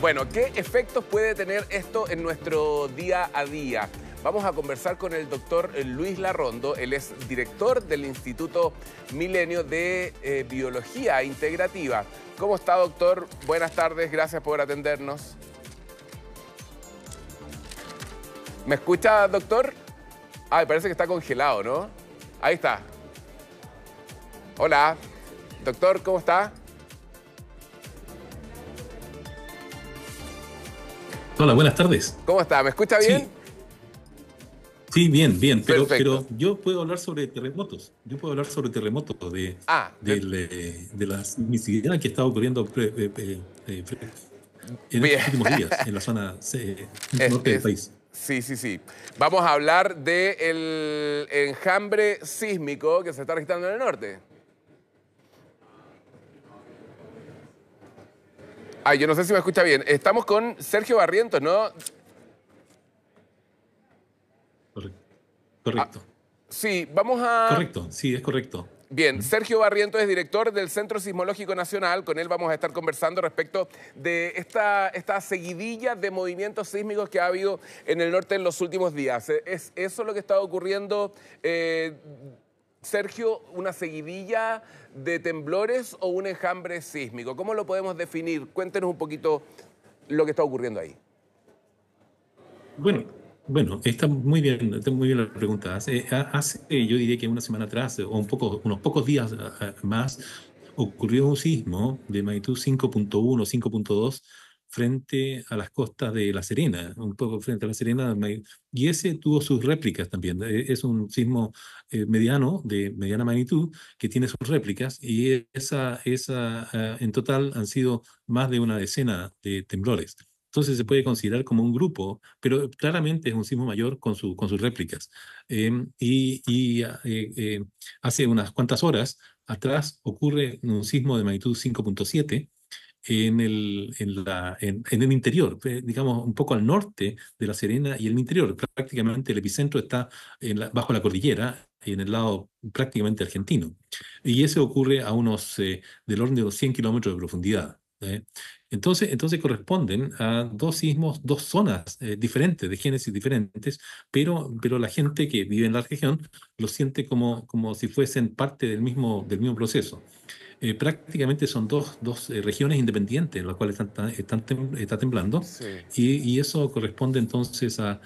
Bueno, ¿qué efectos puede tener esto en nuestro día a día? Vamos a conversar con el doctor Luis Larrondo, él es director del Instituto Milenio de eh, Biología Integrativa. ¿Cómo está, doctor? Buenas tardes, gracias por atendernos. ¿Me escucha, doctor? Ay, parece que está congelado, ¿no? Ahí está. Hola. Doctor, ¿cómo está? Hola, buenas tardes. ¿Cómo está? ¿Me escucha bien? Sí. bien, bien, pero, pero yo puedo hablar sobre terremotos. Yo puedo hablar sobre terremotos de, ah, de, la que está ocurriendo eh, eh, eh, en los últimos días en la zona norte del país. Sí, sí, sí. Vamos a hablar del enjambre sísmico que se está registrando en el norte. Ay, yo no sé si me escucha bien. Estamos con Sergio Barrientos, ¿no? Correcto. Ah, sí, vamos a... Correcto, sí, es correcto. Bien, Sergio Barrientos es director del Centro Sismológico Nacional. Con él vamos a estar conversando respecto de esta, esta seguidilla de movimientos sísmicos que ha habido en el norte en los últimos días. ¿Es eso lo que está ocurriendo? Eh, Sergio, una seguidilla de temblores o un enjambre sísmico. ¿Cómo lo podemos definir? Cuéntenos un poquito lo que está ocurriendo ahí. Bueno, bueno, está muy bien, está muy bien la pregunta. Hace, yo diría que una semana atrás, o un poco, unos pocos días eh, más, ocurrió un sismo de magnitud 5.1, 5.2 frente a las costas de La Serena, un poco frente a La Serena, y ese tuvo sus réplicas también. Eh, es un sismo eh, mediano, de mediana magnitud, que tiene sus réplicas, y esa, esa, ah, en total han sido más de una decena de temblores. Entonces se puede considerar como un grupo, pero claramente es un sismo mayor con, su, con sus réplicas. Em, y, ah, eh, hace unas cuantas horas atrás ocurre un sismo de magnitud 5.7 en el, en, la, en, el interior, eh, digamos un poco al norte de La Serena y el interior. Prácticamente el epicentro está bajo la cordillera, en el lado prácticamente argentino. Y eso ocurre a unos eh, del orden de 100 kilómetros de profundidad. ¿eh? Entonces, entonces corresponden a dos sismos, dos zonas diferentes, de génesis diferentes, pero, pero la gente que vive en la región lo siente como, como si fuesen parte del mismo, del mismo proceso. Eh, prácticamente son dos, eh, regiones independientes en las cuales están, están está temblando y, eso corresponde entonces a,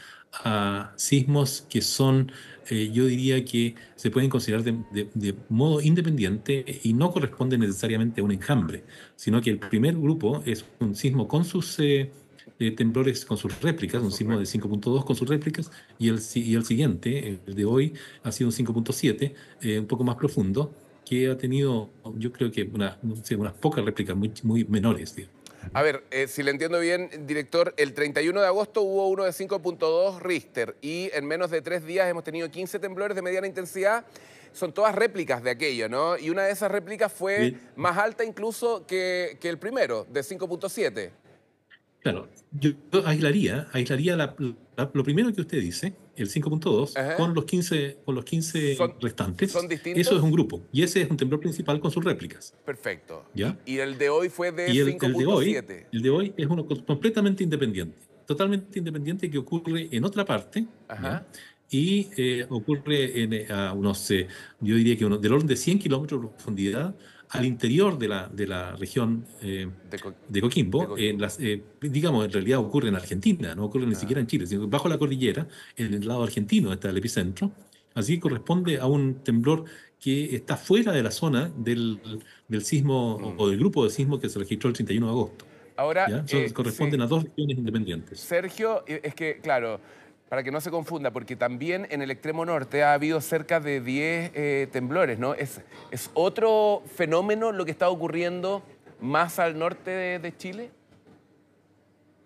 sismos que son, eh, yo diría que se pueden considerar de, modo independiente y no corresponde necesariamente a un enjambre, sino que el primer grupo es un sismo con sus... temblores con sus réplicas, un sismo de 5.2 con sus réplicas, y el, y el siguiente, el de hoy, ha sido un 5.7, un poco más profundo, que ha tenido, yo creo que unas pocas réplicas muy, menores. A ver, eh, si le entiendo bien, director, el 31 de agosto hubo uno de 5.2 Richter y en menos de tres días hemos tenido 15 temblores de mediana intensidad. Son todas réplicas de aquello, ¿no? Y una de esas réplicas fue más alta incluso que, que el primero, de 5.7. Claro, yo aislaría, aislaría lo primero que usted dice, el 5.2, con los 15, con los 15 restantes. ¿Son distintos? Eso es un grupo. Y ese es un temblor principal con sus réplicas. Perfecto. Y el de hoy fue de 5.7. El, de hoy es uno completamente independiente. Totalmente independiente que ocurre en otra parte. Y eh, ocurre en, eh, a unos, eh, yo diría que uno, del orden de 100 kilómetros de profundidad al interior de la, de la región eh, de, Coquimbo, eh, digamos, en realidad ocurre en Argentina, no ocurre ni ah. siquiera en Chile, sino bajo la cordillera, en el lado argentino está el epicentro, así corresponde a un temblor que está fuera de la zona del, del sismo o mm. del grupo de sismo que se registró el 31 de agosto. Ahora, eh, corresponden a dos regiones independientes. Sergio, es que, claro, para que no se confunda, porque también en el extremo norte ha habido cerca de 10 eh, temblores, ¿no? Es, otro fenómeno lo que está ocurriendo más al norte de, Chile?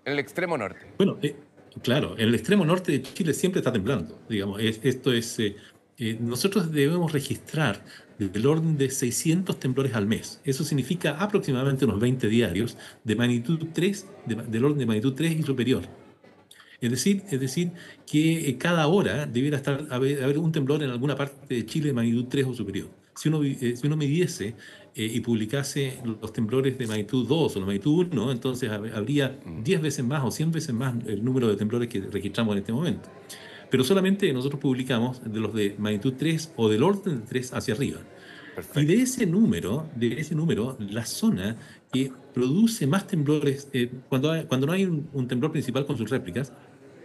En el extremo norte. Bueno, eh, claro, claro, el extremo norte de Chile siempre está temblando, digamos, esto es... Eh, nosotros debemos registrar del orden de 600 temblores al mes. Eso significa aproximadamente unos 20 diarios de magnitud 3, del orden de magnitud 3 y superior. Es decir, es decir que eh, cada hora debiera estar, haber, un temblor en alguna parte de Chile de magnitud 3 o superior. Si uno, eh, si uno midiese eh, y publicase los temblores de magnitud 2 o de magnitud 1, entonces habría 10 mm. veces más o 100 veces más el número de temblores que registramos en este momento. Pero solamente nosotros publicamos de los de magnitud 3 o del orden de 3 hacia arriba. Y de ese número, de ese número, la zona que produce más temblores, cuando, cuando no hay un, temblor principal con sus réplicas,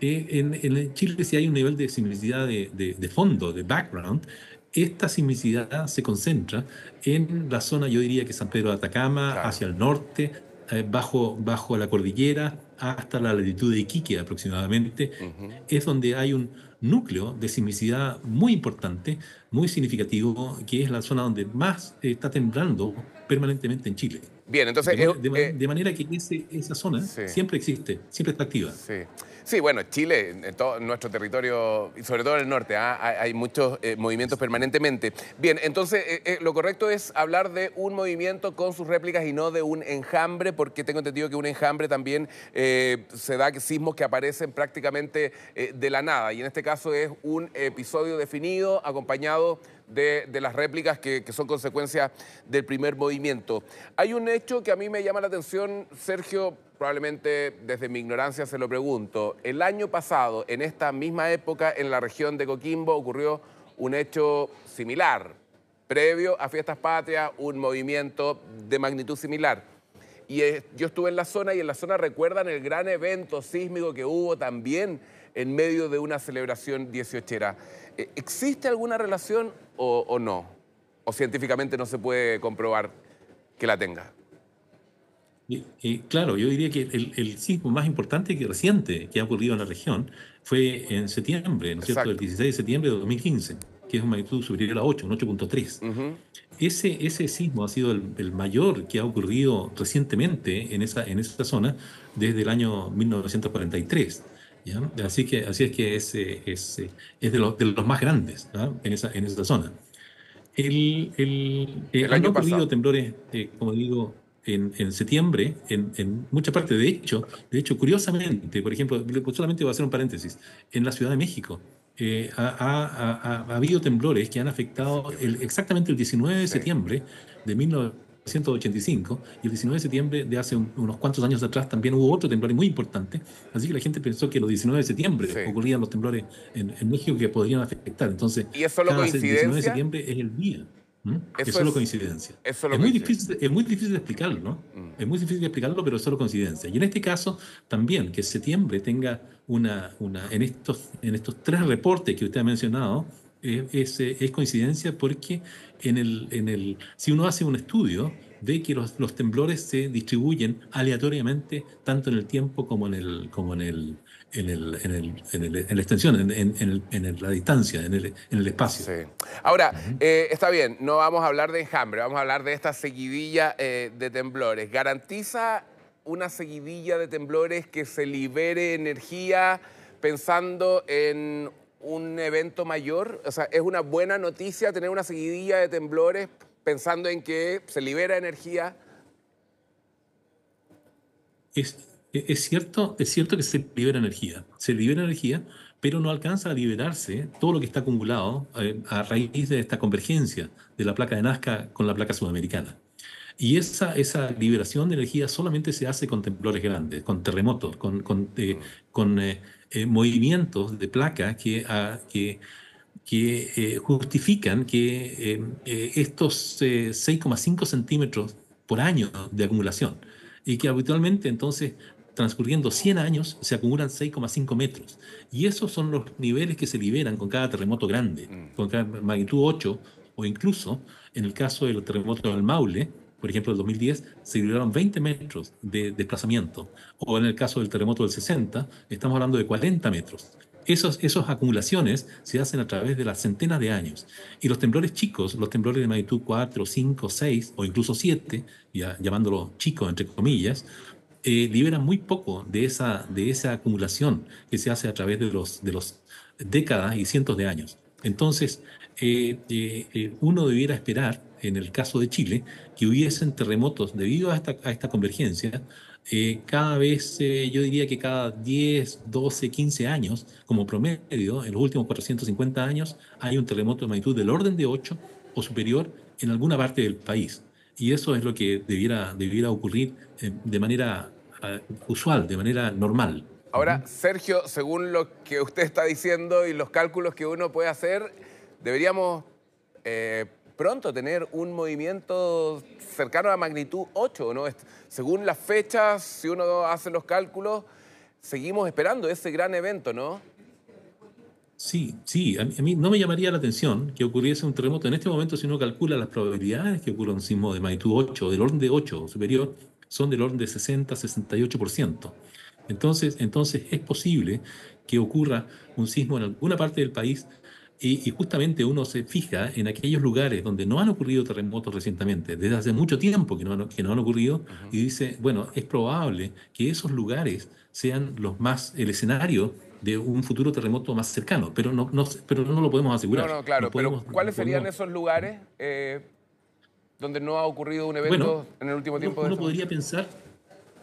en, Chile si hay un nivel de simplicidad de, fondo, de background, esta simplicidad se concentra en la zona, yo diría que San Pedro de Atacama, hacia el norte, eh, bajo, bajo la cordillera, hasta la latitud de Iquique aproximadamente, es donde hay un núcleo de simplicidad muy importante, muy significativo, que es la zona donde más eh, está temblando permanentemente en Chile. Bien, entonces... De, eh, eh, manera que esa zona siempre existe, siempre está activa. Sí, bueno, Chile, en todo nuestro territorio, y sobre todo en el norte, ah, hay, muchos eh, movimientos permanentemente. Bien, entonces lo correcto es hablar de un movimiento con sus réplicas y no de un enjambre, porque tengo entendido que un enjambre también se da sismos que aparecen prácticamente de la nada, y en este caso es un episodio definido acompañado de, las réplicas que, son consecuencia del primer movimiento. Hay un hecho que a mí me llama la atención, Sergio, probablemente desde mi ignorancia se lo pregunto. El año pasado, en esta misma época, en la región de Coquimbo ocurrió un hecho similar, previo a Fiestas Patrias, un movimiento de magnitud similar. Y yo estuve en la zona y en la zona recuerdan el gran evento sísmico que hubo también en medio de una celebración dieciochera. Eh, ¿Existe alguna relación o, no? ¿O científicamente no se puede comprobar que la tenga? claro, yo diría que el, sismo más importante que reciente que ha ocurrido en la región fue en septiembre, ¿no es cierto? El 16 de septiembre de 2015, que es una magnitud superior a 8, un 8.3. ese, ese sismo ha sido el, mayor que ha ocurrido recientemente en esa, en esa zona desde el año 1943. Así, que, así es que es, eh, es, eh, es de, los, de, los, más grandes en esa, en esa, zona. El, el, eh, año temblores, como digo, en, septiembre, en, en mucha parte. De hecho, de hecho, curiosamente, por ejemplo, pues, solamente voy a hacer un paréntesis, en la Ciudad de México, ha, habido temblores que han afectado el, exactamente el 19 de septiembre de 19 ...185, y el 19 de septiembre de hace unos cuantos años atrás también hubo otro temblor muy importante, así que la gente pensó que los 19 de septiembre ocurrían los temblores en, México que podrían afectar. Entonces, ¿Y es solo coincidencia? El 19 de septiembre es el día. es solo coincidencia. Es, muy difícil, es muy difícil de explicarlo, ¿no? Mm. Es muy difícil explicarlo, pero es solo coincidencia. Y en este caso, también que septiembre tenga una, una en, estos, en estos tres reportes que usted ha mencionado, es, es, coincidencia porque en el, en el, si uno hace un estudio ve que los, temblores se distribuyen aleatoriamente tanto en el tiempo como en el como en el en la extensión en, la distancia en el, espacio ahora está bien no vamos a hablar de enjambre vamos a hablar de esta seguidilla de temblores garantiza una seguidilla de temblores que se libere energía pensando en un evento mayor? O sea, ¿es una buena noticia tener una seguidilla de temblores pensando en que se libera energía? Es, es, cierto, es cierto que se libera energía. Se libera energía, pero no alcanza a liberarse todo lo que está acumulado eh, a raíz de esta convergencia de la placa de Nazca con la placa sudamericana. Y esa, esa liberación de energía solamente se hace con temblores grandes, con terremotos, con, con, eh, mm. con eh, eh, movimientos de placa que, ah, eh, justifican que em, eh, estos 6,5 centímetros por año de acumulación y que habitualmente entonces transcurriendo 100 años se acumulan 6,5 metros. Y esos son los niveles que se liberan con cada terremoto grande, mm. con cada magnitud 8 o incluso en el caso del terremoto del Maule, por ejemplo, el 2010, se liberaron 20 metros de desplazamiento, o en el caso del terremoto del 60, estamos hablando de 40 metros. Esas esos acumulaciones se hacen a través de las centenas de años. Y los temblores chicos, los temblores de magnitud 4, 5, 6 o incluso 7, ya, llamándolos chicos entre comillas, eh, liberan muy poco de esa, de esa acumulación que se hace a través de los, de los décadas y cientos de años. Entonces, eh, eh, uno debiera esperar en el caso de Chile, que hubiesen terremotos debido a esta, convergencia, eh, cada vez, eh, yo diría que cada 10, 12, 15 años, como promedio, en los últimos 450 años, hay un terremoto de magnitud del orden de 8 o superior en alguna parte del país. Y eso es lo que debiera, debiera ocurrir eh, de manera ah, usual, de manera normal. Ahora, Sergio, según lo que usted está diciendo y los cálculos que uno puede hacer, deberíamos pronto tener un movimiento cercano a magnitud 8, ¿no? Según las fechas, si uno hace los cálculos, seguimos esperando ese gran evento, ¿no? Sí, sí, a mí, no me llamaría la atención que ocurriese un terremoto. En este momento, si uno calcula las probabilidades que ocurra un sismo de magnitud 8, del orden de 8 superior, son del orden de 60-68%. Entonces, entonces es posible que ocurra un sismo en alguna parte del país y, justamente uno se fija en aquellos lugares donde no han ocurrido terremotos recientemente, desde hace mucho tiempo que no han, ocurrido, y dice, bueno, es probable que esos lugares sean los más, el escenario de un futuro terremoto más cercano, pero no, no pero no lo podemos asegurar. No, no, claro, ¿cuáles serían esos lugares eh, donde no ha ocurrido un evento en el último tiempo? Uno, uno podría pensar,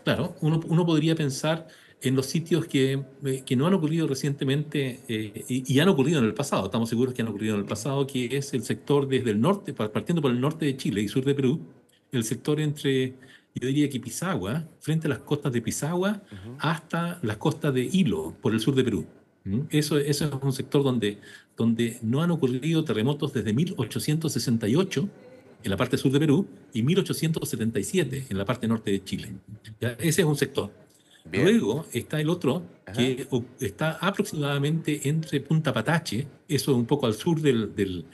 claro, uno, uno podría pensar en los sitios que, eh, que no han ocurrido recientemente eh, y, han ocurrido en el pasado, estamos seguros que han ocurrido en el pasado, que es el sector desde el norte, partiendo por el norte de Chile y sur de Perú, el sector entre, yo diría que Pisagua, frente a las costas de Pisagua, hasta las costas de Hilo, por el sur de Perú. Eso, eso es un sector donde, donde no han ocurrido terremotos desde 1868 en la parte sur de Perú y 1877 en la parte norte de Chile. Ese es un sector. Luego está el otro, que está aproximadamente entre Punta Patache, eso es un poco al sur del,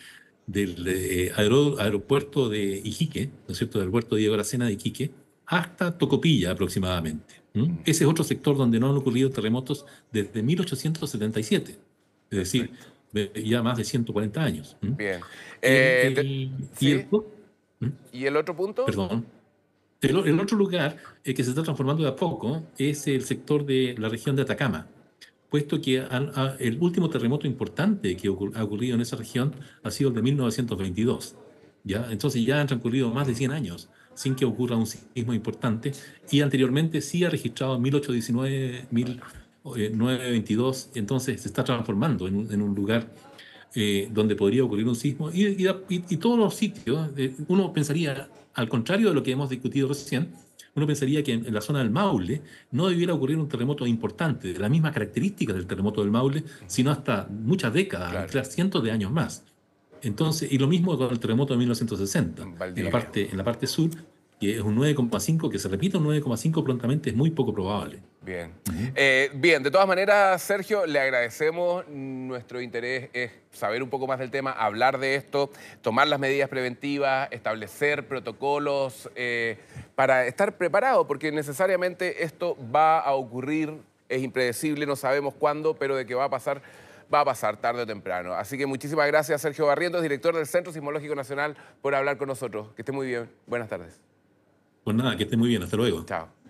eh, aeropuerto de Iquique, ¿no es cierto?, del aeropuerto Diego Aracena de Iquique, hasta Tocopilla aproximadamente. Mm. Ese es otro sector donde no han ocurrido terremotos desde 1877, es decir, ya más de 140 años. Bien. y, el, eh, ¿Y el otro punto? Perdón. El, otro lugar eh, que se está transformando de a poco es el sector de la región de Atacama, puesto que el último terremoto importante que ha ocurrido en esa región ha sido el de 1922. ¿ya? Entonces ya han transcurrido más de 100 años sin que ocurra un sismo importante y anteriormente sí ha registrado 1819, 1922, eh, entonces se está transformando en en un lugar eh, donde podría ocurrir un sismo y, y, todos los sitios. Eh, uno pensaría, al contrario de lo que hemos discutido recién, uno pensaría que en, la zona del Maule no debiera ocurrir un terremoto importante, de las mismas características del terremoto del Maule, sino hasta muchas décadas, hasta cientos de años más. Entonces, y lo mismo con el terremoto de 1960. En la, parte, en la parte sur, que es un 9,5, que se repita un 9,5 prontamente es muy poco probable. Bien. Eh, bien, de todas maneras, Sergio, le agradecemos. Nuestro interés es saber un poco más del tema, hablar de esto, tomar las medidas preventivas, establecer protocolos eh, para estar preparado, porque necesariamente esto va a ocurrir, es impredecible, no sabemos cuándo, pero de que va a pasar va a pasar tarde o temprano. Así que muchísimas gracias, Sergio Barrientos, director del Centro Sismológico Nacional, por hablar con nosotros. Que esté muy bien. Buenas tardes. Pues nada, que estén muy bien, hasta luego. Chao.